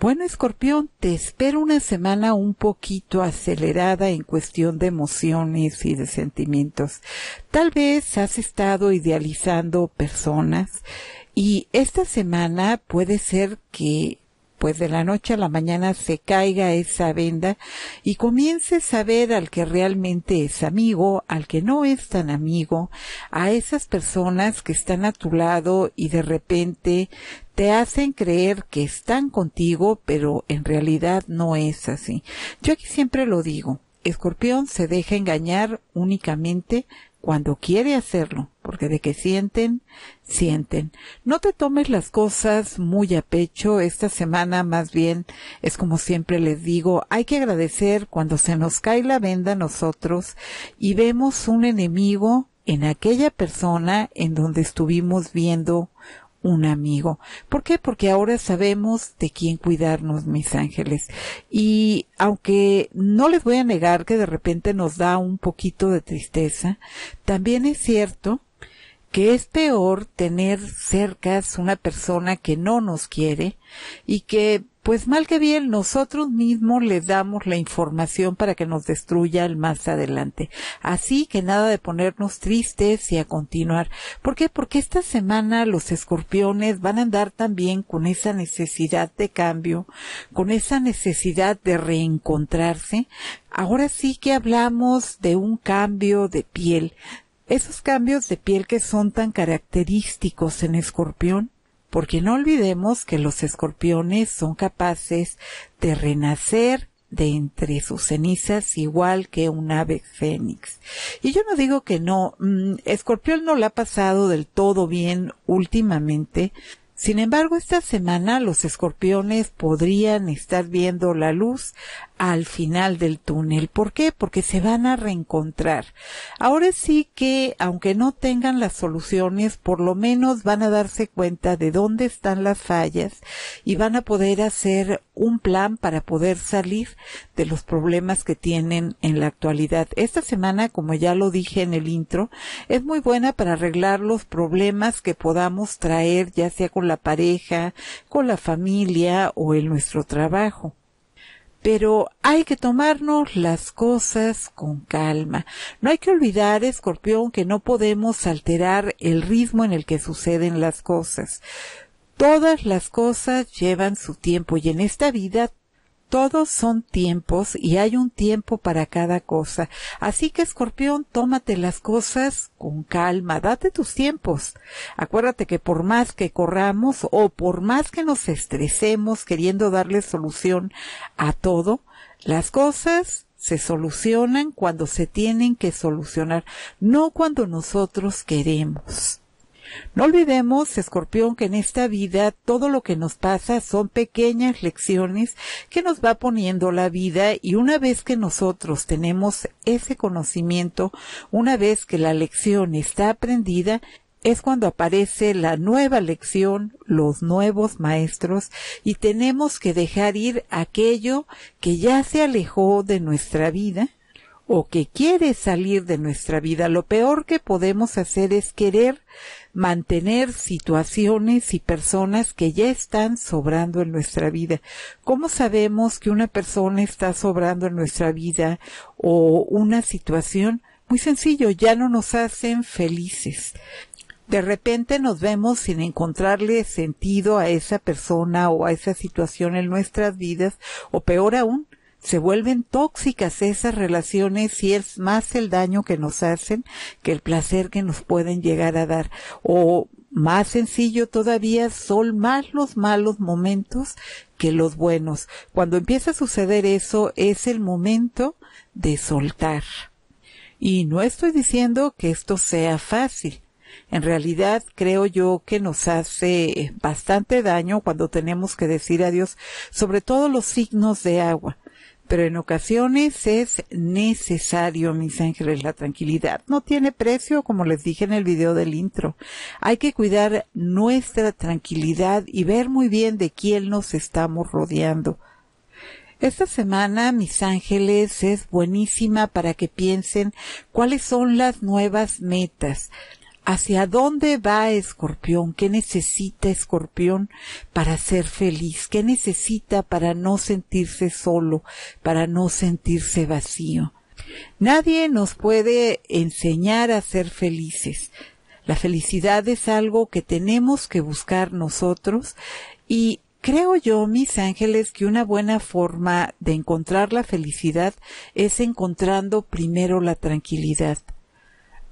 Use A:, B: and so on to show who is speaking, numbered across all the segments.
A: Bueno, escorpión, te espero una semana un poquito acelerada en cuestión de emociones y de sentimientos. Tal vez has estado idealizando personas y esta semana puede ser que pues de la noche a la mañana se caiga esa venda y comiences a ver al que realmente es amigo, al que no es tan amigo, a esas personas que están a tu lado y de repente te hacen creer que están contigo, pero en realidad no es así. Yo aquí siempre lo digo, Escorpión se deja engañar únicamente cuando quiere hacerlo, porque de que sienten, sienten. No te tomes las cosas muy a pecho. Esta semana más bien es como siempre les digo, hay que agradecer cuando se nos cae la venda nosotros y vemos un enemigo en aquella persona en donde estuvimos viendo un amigo. ¿Por qué? Porque ahora sabemos de quién cuidarnos, mis ángeles. Y aunque no les voy a negar que de repente nos da un poquito de tristeza, también es cierto que es peor tener cerca una persona que no nos quiere y que pues mal que bien nosotros mismos les damos la información para que nos destruya el más adelante. Así que nada de ponernos tristes y a continuar. ¿Por qué? Porque esta semana los escorpiones van a andar también con esa necesidad de cambio, con esa necesidad de reencontrarse. Ahora sí que hablamos de un cambio de piel, esos cambios de piel que son tan característicos en escorpión porque no olvidemos que los escorpiones son capaces de renacer de entre sus cenizas igual que un ave fénix. Y yo no digo que no, mm, Escorpión no la ha pasado del todo bien últimamente, sin embargo, esta semana los escorpiones podrían estar viendo la luz al final del túnel. ¿Por qué? Porque se van a reencontrar. Ahora sí que, aunque no tengan las soluciones, por lo menos van a darse cuenta de dónde están las fallas y van a poder hacer un plan para poder salir de los problemas que tienen en la actualidad. Esta semana, como ya lo dije en el intro, es muy buena para arreglar los problemas que podamos traer, ya sea con la pareja, con la familia o en nuestro trabajo pero hay que tomarnos las cosas con calma. No hay que olvidar, escorpión, que no podemos alterar el ritmo en el que suceden las cosas. Todas las cosas llevan su tiempo y en esta vida todos son tiempos y hay un tiempo para cada cosa. Así que, escorpión, tómate las cosas con calma, date tus tiempos. Acuérdate que por más que corramos o por más que nos estresemos queriendo darle solución a todo, las cosas se solucionan cuando se tienen que solucionar, no cuando nosotros queremos. No olvidemos, escorpión, que en esta vida todo lo que nos pasa son pequeñas lecciones que nos va poniendo la vida y una vez que nosotros tenemos ese conocimiento, una vez que la lección está aprendida, es cuando aparece la nueva lección, los nuevos maestros, y tenemos que dejar ir aquello que ya se alejó de nuestra vida o que quiere salir de nuestra vida, lo peor que podemos hacer es querer mantener situaciones y personas que ya están sobrando en nuestra vida. ¿Cómo sabemos que una persona está sobrando en nuestra vida o una situación? Muy sencillo, ya no nos hacen felices. De repente nos vemos sin encontrarle sentido a esa persona o a esa situación en nuestras vidas, o peor aún, se vuelven tóxicas esas relaciones y es más el daño que nos hacen que el placer que nos pueden llegar a dar. O más sencillo todavía son más los malos momentos que los buenos. Cuando empieza a suceder eso es el momento de soltar. Y no estoy diciendo que esto sea fácil. En realidad creo yo que nos hace bastante daño cuando tenemos que decir adiós, sobre todo los signos de agua pero en ocasiones es necesario, mis ángeles, la tranquilidad. No tiene precio, como les dije en el video del intro. Hay que cuidar nuestra tranquilidad y ver muy bien de quién nos estamos rodeando. Esta semana, mis ángeles, es buenísima para que piensen cuáles son las nuevas metas, ¿Hacia dónde va Escorpión? ¿Qué necesita Escorpión para ser feliz? ¿Qué necesita para no sentirse solo, para no sentirse vacío? Nadie nos puede enseñar a ser felices. La felicidad es algo que tenemos que buscar nosotros y creo yo, mis ángeles, que una buena forma de encontrar la felicidad es encontrando primero la tranquilidad.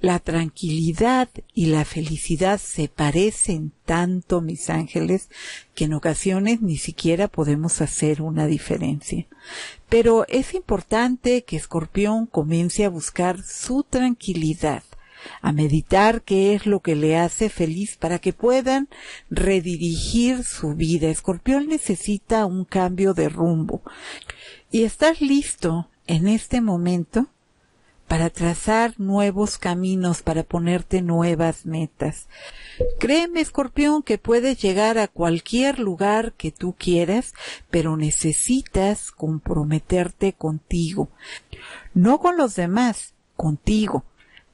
A: La tranquilidad y la felicidad se parecen tanto, mis ángeles, que en ocasiones ni siquiera podemos hacer una diferencia. Pero es importante que Escorpión comience a buscar su tranquilidad, a meditar qué es lo que le hace feliz para que puedan redirigir su vida. Escorpión necesita un cambio de rumbo. ¿Y estar listo en este momento? para trazar nuevos caminos, para ponerte nuevas metas. Créeme, escorpión, que puedes llegar a cualquier lugar que tú quieras, pero necesitas comprometerte contigo. No con los demás, contigo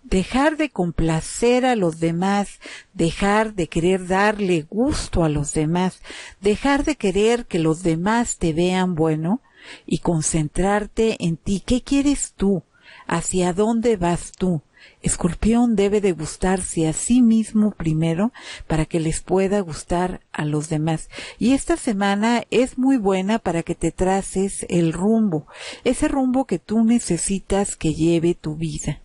A: dejar de complacer a los demás, dejar de querer darle gusto a los demás, dejar de querer que los demás te vean bueno y concentrarte en ti. ¿Qué quieres tú? ¿Hacia dónde vas tú? Escorpión debe de gustarse a sí mismo primero para que les pueda gustar a los demás. Y esta semana es muy buena para que te traces el rumbo, ese rumbo que tú necesitas que lleve tu vida.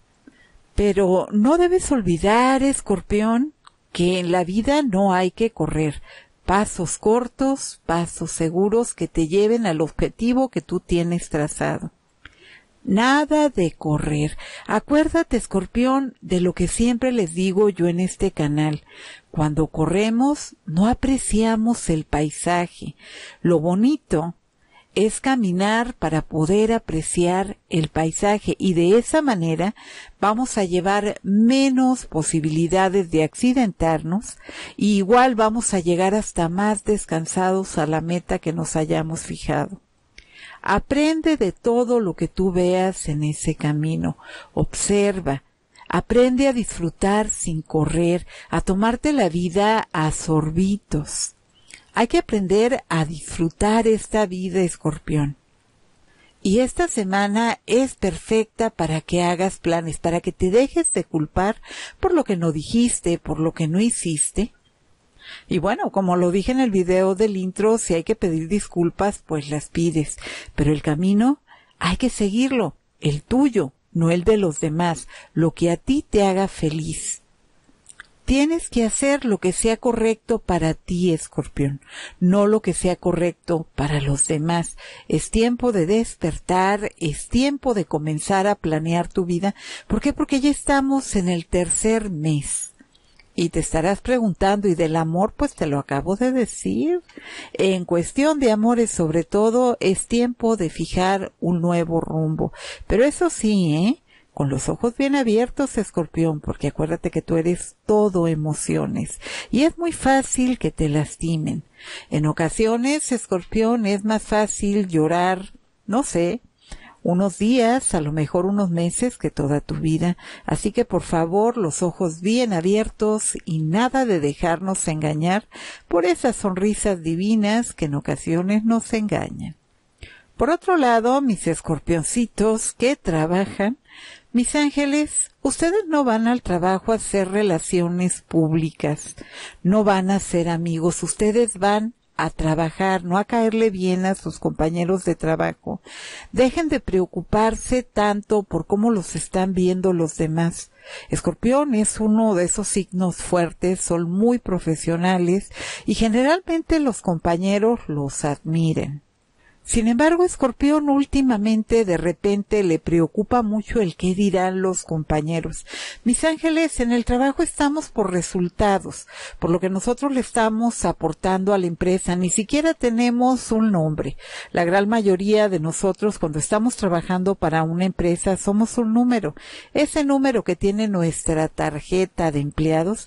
A: Pero no debes olvidar, escorpión, que en la vida no hay que correr. Pasos cortos, pasos seguros que te lleven al objetivo que tú tienes trazado. Nada de correr. Acuérdate, escorpión, de lo que siempre les digo yo en este canal. Cuando corremos, no apreciamos el paisaje. Lo bonito es caminar para poder apreciar el paisaje y de esa manera vamos a llevar menos posibilidades de accidentarnos y igual vamos a llegar hasta más descansados a la meta que nos hayamos fijado. Aprende de todo lo que tú veas en ese camino. Observa. Aprende a disfrutar sin correr, a tomarte la vida a sorbitos. Hay que aprender a disfrutar esta vida, escorpión. Y esta semana es perfecta para que hagas planes, para que te dejes de culpar por lo que no dijiste, por lo que no hiciste, y bueno, como lo dije en el video del intro, si hay que pedir disculpas, pues las pides. Pero el camino hay que seguirlo, el tuyo, no el de los demás, lo que a ti te haga feliz. Tienes que hacer lo que sea correcto para ti, escorpión, no lo que sea correcto para los demás. Es tiempo de despertar, es tiempo de comenzar a planear tu vida. ¿Por qué? Porque ya estamos en el tercer mes y te estarás preguntando, y del amor, pues te lo acabo de decir. En cuestión de amores, sobre todo, es tiempo de fijar un nuevo rumbo. Pero eso sí, ¿eh? con los ojos bien abiertos, escorpión, porque acuérdate que tú eres todo emociones y es muy fácil que te lastimen. En ocasiones, escorpión, es más fácil llorar, no sé, unos días, a lo mejor unos meses, que toda tu vida. Así que por favor, los ojos bien abiertos y nada de dejarnos engañar por esas sonrisas divinas que en ocasiones nos engañan. Por otro lado, mis escorpioncitos que trabajan, mis ángeles, ustedes no van al trabajo a hacer relaciones públicas, no van a ser amigos, ustedes van a trabajar, no a caerle bien a sus compañeros de trabajo. Dejen de preocuparse tanto por cómo los están viendo los demás. Escorpión es uno de esos signos fuertes, son muy profesionales y generalmente los compañeros los admiren. Sin embargo, Escorpión últimamente de repente le preocupa mucho el qué dirán los compañeros. Mis ángeles, en el trabajo estamos por resultados, por lo que nosotros le estamos aportando a la empresa. Ni siquiera tenemos un nombre. La gran mayoría de nosotros cuando estamos trabajando para una empresa somos un número. Ese número que tiene nuestra tarjeta de empleados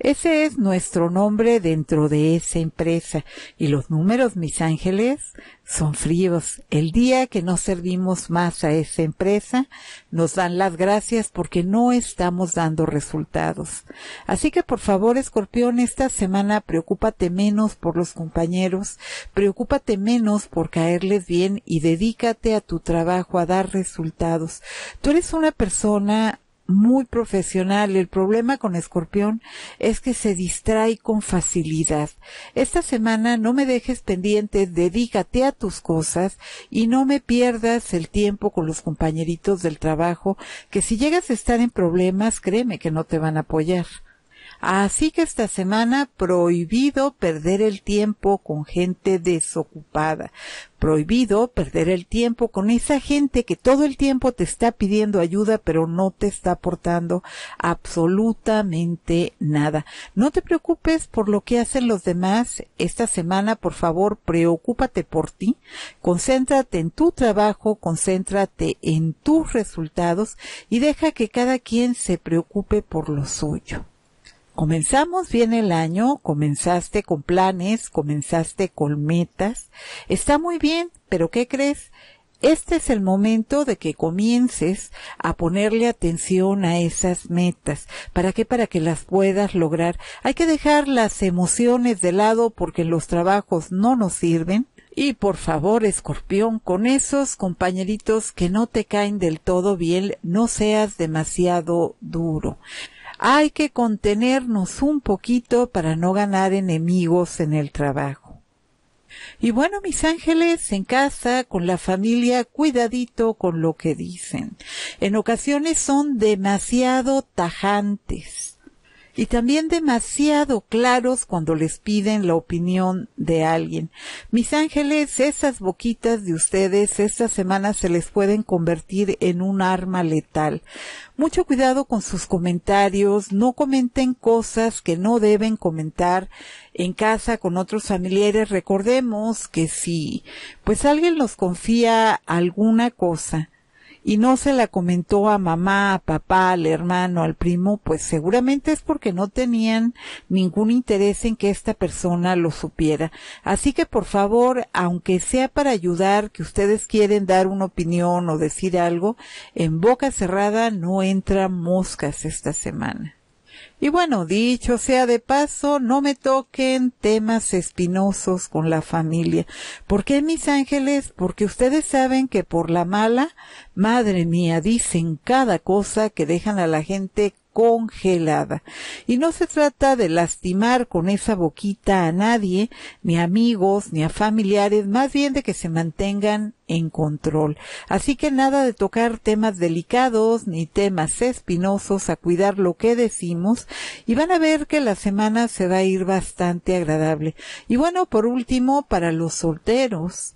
A: ese es nuestro nombre dentro de esa empresa. Y los números, mis ángeles, son fríos. El día que no servimos más a esa empresa, nos dan las gracias porque no estamos dando resultados. Así que por favor, escorpión, esta semana preocúpate menos por los compañeros, preocúpate menos por caerles bien y dedícate a tu trabajo, a dar resultados. Tú eres una persona muy profesional. El problema con Escorpión es que se distrae con facilidad. Esta semana no me dejes pendiente, dedícate a tus cosas y no me pierdas el tiempo con los compañeritos del trabajo, que si llegas a estar en problemas, créeme que no te van a apoyar. Así que esta semana prohibido perder el tiempo con gente desocupada, prohibido perder el tiempo con esa gente que todo el tiempo te está pidiendo ayuda pero no te está aportando absolutamente nada. No te preocupes por lo que hacen los demás. Esta semana, por favor, preocúpate por ti, concéntrate en tu trabajo, concéntrate en tus resultados y deja que cada quien se preocupe por lo suyo comenzamos bien el año, comenzaste con planes, comenzaste con metas. Está muy bien, pero ¿qué crees? Este es el momento de que comiences a ponerle atención a esas metas. ¿Para qué? Para que las puedas lograr. Hay que dejar las emociones de lado porque los trabajos no nos sirven. Y por favor, escorpión, con esos compañeritos que no te caen del todo bien, no seas demasiado duro hay que contenernos un poquito para no ganar enemigos en el trabajo. Y bueno, mis ángeles, en casa, con la familia, cuidadito con lo que dicen. En ocasiones son demasiado tajantes y también demasiado claros cuando les piden la opinión de alguien. Mis ángeles, esas boquitas de ustedes estas semana se les pueden convertir en un arma letal. Mucho cuidado con sus comentarios, no comenten cosas que no deben comentar en casa con otros familiares. Recordemos que si pues alguien nos confía alguna cosa, y no se la comentó a mamá, a papá, al hermano, al primo, pues seguramente es porque no tenían ningún interés en que esta persona lo supiera. Así que por favor, aunque sea para ayudar, que ustedes quieren dar una opinión o decir algo, en boca cerrada no entran moscas esta semana. Y bueno, dicho sea de paso, no me toquen temas espinosos con la familia. ¿Por qué, mis ángeles? Porque ustedes saben que por la mala, madre mía, dicen cada cosa que dejan a la gente congelada. Y no se trata de lastimar con esa boquita a nadie, ni a amigos, ni a familiares, más bien de que se mantengan en control. Así que nada de tocar temas delicados ni temas espinosos, a cuidar lo que decimos y van a ver que la semana se va a ir bastante agradable. Y bueno, por último, para los solteros.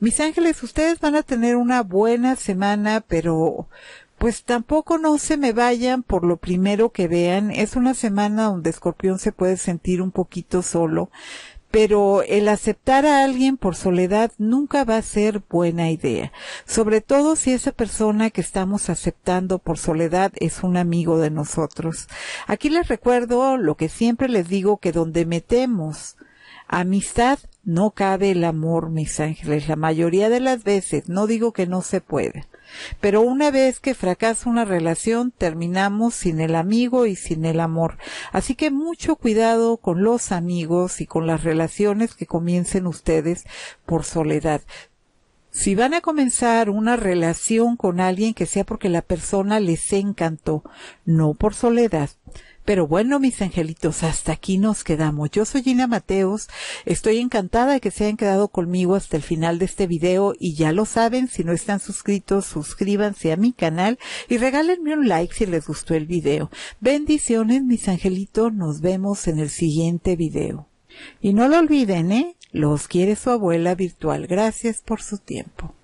A: Mis ángeles, ustedes van a tener una buena semana, pero pues tampoco no se me vayan por lo primero que vean. Es una semana donde Escorpión se puede sentir un poquito solo, pero el aceptar a alguien por soledad nunca va a ser buena idea, sobre todo si esa persona que estamos aceptando por soledad es un amigo de nosotros. Aquí les recuerdo lo que siempre les digo, que donde metemos amistad, no cabe el amor, mis ángeles, la mayoría de las veces, no digo que no se pueda. Pero una vez que fracasa una relación, terminamos sin el amigo y sin el amor. Así que mucho cuidado con los amigos y con las relaciones que comiencen ustedes por soledad. Si van a comenzar una relación con alguien que sea porque la persona les encantó, no por soledad. Pero bueno, mis angelitos, hasta aquí nos quedamos. Yo soy Gina Mateos. Estoy encantada de que se hayan quedado conmigo hasta el final de este video y ya lo saben, si no están suscritos, suscríbanse a mi canal y regálenme un like si les gustó el video. Bendiciones, mis angelitos. Nos vemos en el siguiente video. Y no lo olviden, ¿eh? Los quiere su abuela virtual. Gracias por su tiempo.